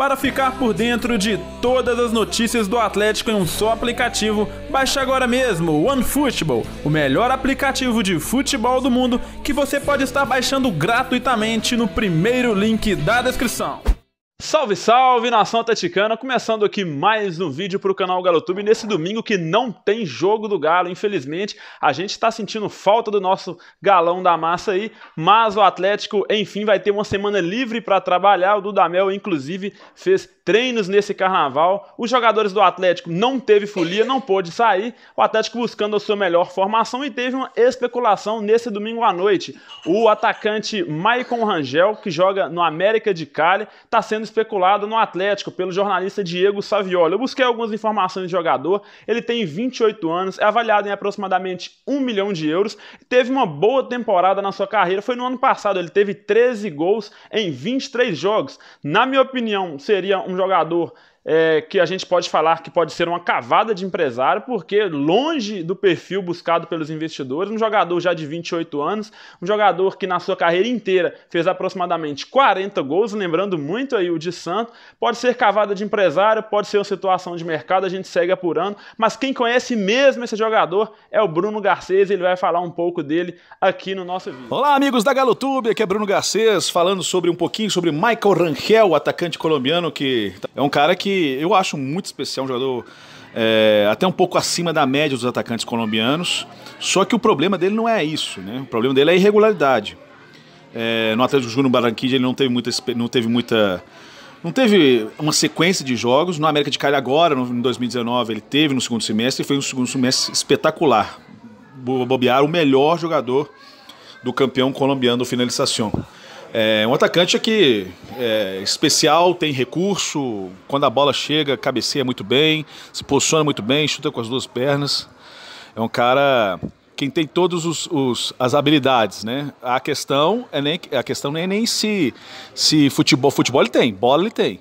Para ficar por dentro de todas as notícias do Atlético em um só aplicativo, baixe agora mesmo o OneFootball, o melhor aplicativo de futebol do mundo que você pode estar baixando gratuitamente no primeiro link da descrição. Salve, salve, nação atleticana! Começando aqui mais um vídeo para o canal GaloTube nesse domingo que não tem jogo do Galo, infelizmente. A gente está sentindo falta do nosso galão da massa aí, mas o Atlético, enfim, vai ter uma semana livre para trabalhar. O Dudamel, inclusive, fez treinos nesse carnaval. Os jogadores do Atlético não teve folia, não pôde sair. O Atlético buscando a sua melhor formação e teve uma especulação nesse domingo à noite. O atacante Maicon Rangel, que joga no América de Cali, está sendo especulado no Atlético pelo jornalista Diego Savioli. Eu busquei algumas informações do jogador. Ele tem 28 anos, é avaliado em aproximadamente 1 milhão de euros. Teve uma boa temporada na sua carreira. Foi no ano passado, ele teve 13 gols em 23 jogos. Na minha opinião, seria um jogador é, que a gente pode falar que pode ser uma cavada de empresário, porque longe do perfil buscado pelos investidores, um jogador já de 28 anos, um jogador que na sua carreira inteira fez aproximadamente 40 gols, lembrando muito aí o de Santo, pode ser cavada de empresário, pode ser uma situação de mercado, a gente segue apurando, mas quem conhece mesmo esse jogador é o Bruno Garcês, ele vai falar um pouco dele aqui no nosso vídeo. Olá amigos da GaloTube, aqui é Bruno Garcês falando sobre um pouquinho sobre Michael Rangel, atacante colombiano que é um cara que eu acho muito especial, um jogador é, até um pouco acima da média dos atacantes colombianos. Só que o problema dele não é isso, né? O problema dele é a irregularidade. É, no Atlético Júnior Barranquilla ele não teve muita, não teve muita não teve uma sequência de jogos. No América de Cali agora, em 2019, ele teve no segundo semestre e foi um segundo semestre espetacular. Bobear o melhor jogador do campeão colombiano do finalização. É um atacante que é especial, tem recurso, quando a bola chega, cabeceia muito bem, se posiciona muito bem, chuta com as duas pernas. É um cara quem tem todos os, os, as habilidades, né? A questão é nem a questão nem é nem se se futebol futebol ele tem, bola ele tem.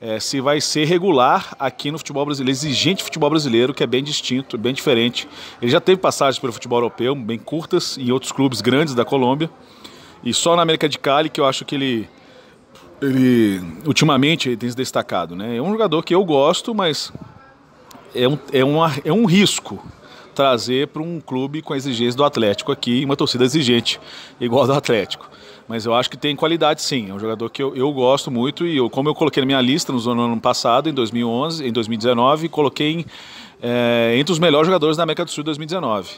É, se vai ser regular aqui no futebol brasileiro, exigente futebol brasileiro, que é bem distinto, bem diferente. Ele já teve passagens pelo futebol europeu, bem curtas, em outros clubes grandes da Colômbia. E só na América de Cali que eu acho que ele, ele ultimamente ele tem se destacado. Né? É um jogador que eu gosto, mas é um, é uma, é um risco trazer para um clube com a exigência do Atlético aqui, uma torcida exigente, igual do Atlético. Mas eu acho que tem qualidade sim, é um jogador que eu, eu gosto muito e eu, como eu coloquei na minha lista no ano passado, em 2011, em 2019, coloquei em, eh, é, entre os melhores jogadores da América do Sul em 2019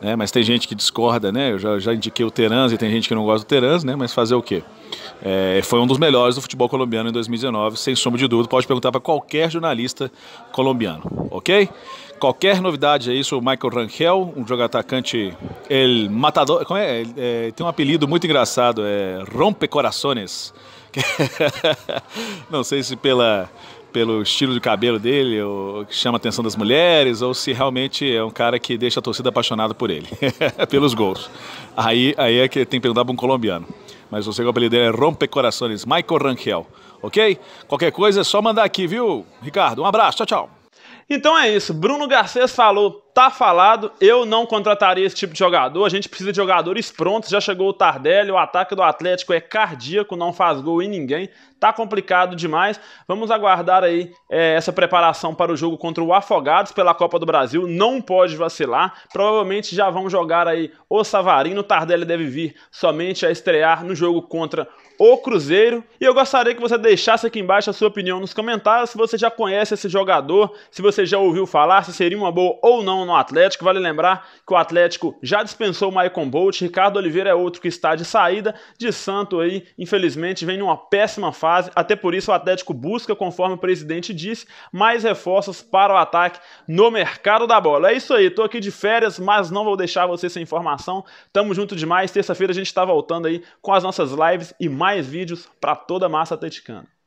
né? Mas tem gente que discorda, né? Eu já, já indiquei o Terans e tem gente que não gosta do Terans, né? Mas fazer o quê? É, foi um dos melhores do futebol colombiano em 2019, sem sombra de dúvida. Pode perguntar para qualquer jornalista colombiano, ok? Qualquer novidade é isso, o Michael Rangel, um jogador atacante, ele matador, como é? é? é? Tem um apelido muito engraçado, é rompe corações. não sei se pela pelo estilo de cabelo dele, ou que chama a atenção das mulheres, ou se realmente é um cara que deixa a torcida apaixonada por ele, pelos gols. Aí, aí é que tem que perguntar para um colombiano. Mas você que o apelido dele é Rompe Corações, Michael Rangel, ok? Qualquer coisa é só mandar aqui, viu, Ricardo? Um abraço, tchau, tchau. Então é isso, Bruno Garcês falou tá falado, eu não contrataria esse tipo de jogador. A gente precisa de jogadores prontos. Já chegou o Tardelli, o ataque do Atlético é cardíaco, não faz gol em ninguém. Tá complicado demais. Vamos aguardar aí é, essa preparação para o jogo contra o Afogados pela Copa do Brasil. Não pode vacilar. Provavelmente já vão jogar aí o Savarino. O Tardelli deve vir somente a estrear no jogo contra o Cruzeiro. E eu gostaria que você deixasse aqui embaixo a sua opinião nos comentários. Se você já conhece esse jogador, se você já ouviu falar, se seria uma boa ou não no Atlético. Vale lembrar que o Atlético já dispensou o Maicon Bolt. Ricardo Oliveira é outro que está de saída de Santo aí, infelizmente, vem numa péssima fase. Até por isso o Atlético busca, conforme o presidente disse, mais reforços para o ataque no mercado da bola. É isso aí, tô aqui de férias, mas não vou deixar você sem informação. Tamo junto demais. Terça-feira a gente está voltando aí com as nossas lives e mais vídeos para toda a massa atleticana.